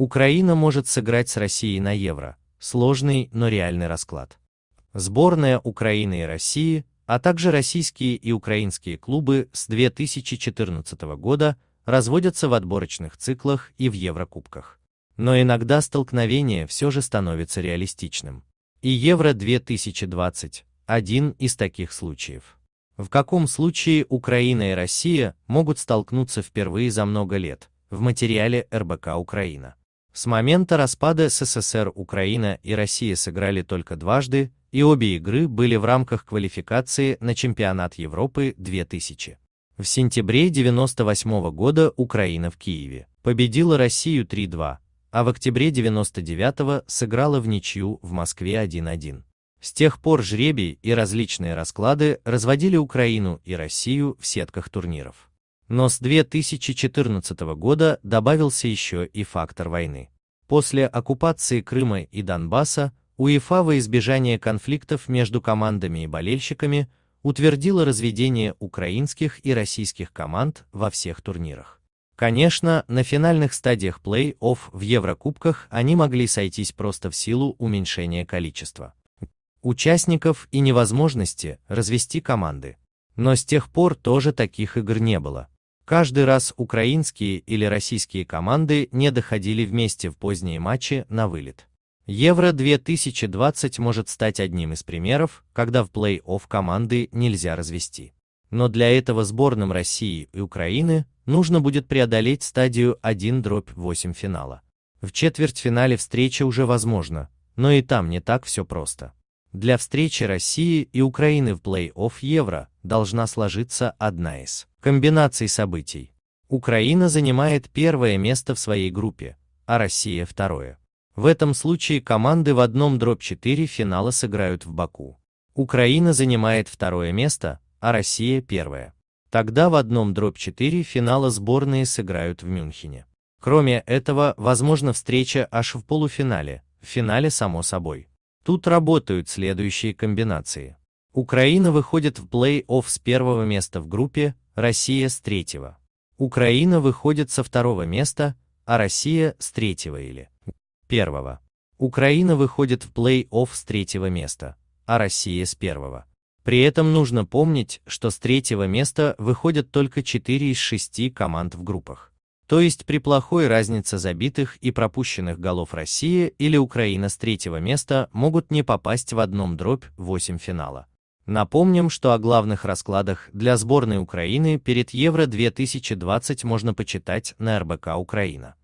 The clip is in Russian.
Украина может сыграть с Россией на Евро. Сложный, но реальный расклад. Сборная Украины и России, а также российские и украинские клубы с 2014 года разводятся в отборочных циклах и в Еврокубках. Но иногда столкновение все же становится реалистичным. И Евро 2020 – один из таких случаев. В каком случае Украина и Россия могут столкнуться впервые за много лет, в материале РБК «Украина». С момента распада СССР Украина и Россия сыграли только дважды, и обе игры были в рамках квалификации на чемпионат Европы 2000. В сентябре 1998 года Украина в Киеве победила Россию 3-2, а в октябре 99 сыграла в ничью в Москве 1-1. С тех пор жребий и различные расклады разводили Украину и Россию в сетках турниров. Но с 2014 года добавился еще и фактор войны. После оккупации Крыма и Донбасса УЕФА во избежание конфликтов между командами и болельщиками утвердила разведение украинских и российских команд во всех турнирах. Конечно, на финальных стадиях плей-офф в Еврокубках они могли сойтись просто в силу уменьшения количества участников и невозможности развести команды. Но с тех пор тоже таких игр не было. Каждый раз украинские или российские команды не доходили вместе в поздние матчи на вылет. Евро 2020 может стать одним из примеров, когда в плей-офф команды нельзя развести. Но для этого сборным России и Украины нужно будет преодолеть стадию 1-8 финала. В четвертьфинале встреча уже возможна, но и там не так все просто. Для встречи России и Украины в плей-офф Евро должна сложиться одна из комбинаций событий. Украина занимает первое место в своей группе, а Россия второе. В этом случае команды в одном дробь 4 финала сыграют в Баку. Украина занимает второе место, а Россия первое. Тогда в одном дробь 4 финала сборные сыграют в Мюнхене. Кроме этого, возможна встреча аж в полуфинале, в финале само собой. Тут работают следующие комбинации. Украина выходит в плей-офф с первого места в группе, Россия с третьего. Украина выходит со второго места, а Россия с третьего или первого. Украина выходит в плей-офф с третьего места, а Россия с первого. При этом нужно помнить, что с третьего места выходят только 4 из 6 команд в группах. То есть при плохой разнице забитых и пропущенных голов Россия или Украина с третьего места могут не попасть в одном дробь 8 финала. Напомним, что о главных раскладах для сборной Украины перед Евро 2020 можно почитать на РБК Украина.